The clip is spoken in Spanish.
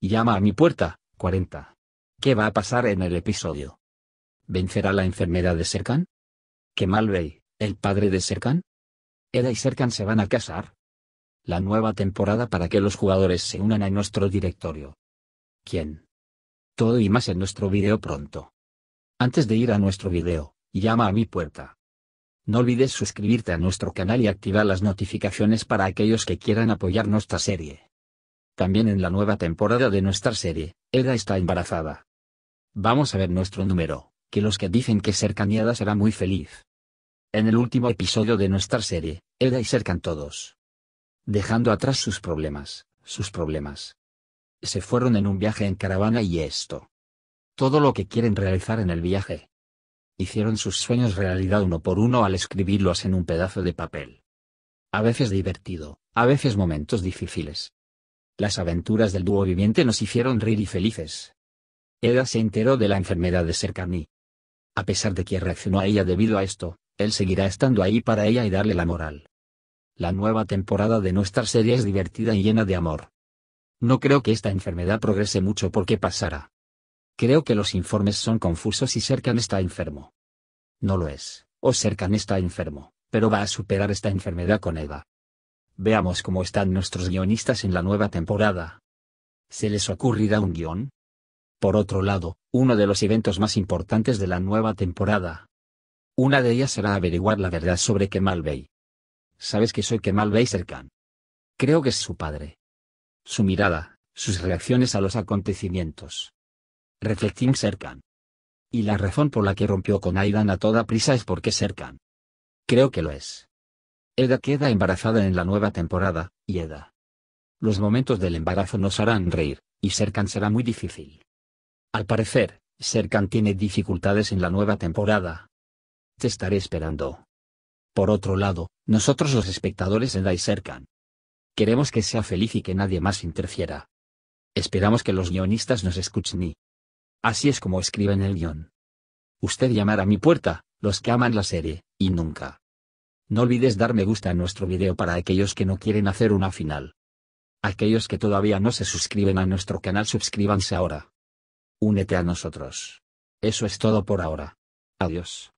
Llama a mi puerta, 40. ¿Qué va a pasar en el episodio? ¿Vencerá la enfermedad de Serkan? ¿Kemal Bey, el padre de Serkan? ¿Eda y Serkan se van a casar? La nueva temporada para que los jugadores se unan a nuestro directorio. ¿Quién? Todo y más en nuestro video pronto. Antes de ir a nuestro video, llama a mi puerta. No olvides suscribirte a nuestro canal y activar las notificaciones para aquellos que quieran apoyar nuestra serie. También en la nueva temporada de nuestra serie, Eda está embarazada. Vamos a ver nuestro número, que los que dicen que ser será muy feliz. En el último episodio de nuestra serie, Eda y cercan todos. Dejando atrás sus problemas, sus problemas. Se fueron en un viaje en caravana y esto. Todo lo que quieren realizar en el viaje. Hicieron sus sueños realidad uno por uno al escribirlos en un pedazo de papel. A veces divertido, a veces momentos difíciles, las aventuras del dúo viviente nos hicieron reír y felices. Eda se enteró de la enfermedad de y. A pesar de que reaccionó a ella debido a esto, él seguirá estando ahí para ella y darle la moral. La nueva temporada de nuestra serie es divertida y llena de amor. No creo que esta enfermedad progrese mucho porque pasará. Creo que los informes son confusos y Serkan está enfermo. No lo es, o Serkan está enfermo, pero va a superar esta enfermedad con Eva. Veamos cómo están nuestros guionistas en la nueva temporada. ¿Se les ocurrirá un guión? Por otro lado, uno de los eventos más importantes de la nueva temporada. Una de ellas será averiguar la verdad sobre Kemal Bey. ¿Sabes que soy Kemal Bey Serkan? Creo que es su padre. Su mirada, sus reacciones a los acontecimientos. Reflecting Serkan. Y la razón por la que rompió con Aidan a toda prisa es porque Serkan. Creo que lo es. Eda queda embarazada en la nueva temporada, y Eda. Los momentos del embarazo nos harán reír, y Serkan será muy difícil. Al parecer, Serkan tiene dificultades en la nueva temporada. Te estaré esperando. Por otro lado, nosotros los espectadores Eda y Serkan. Queremos que sea feliz y que nadie más interfiera. Esperamos que los guionistas nos escuchen y... Así es como escriben el guión. Usted llamará a mi puerta, los que aman la serie, y nunca. No olvides dar me gusta a nuestro video para aquellos que no quieren hacer una final. Aquellos que todavía no se suscriben a nuestro canal suscríbanse ahora. Únete a nosotros. Eso es todo por ahora. Adiós.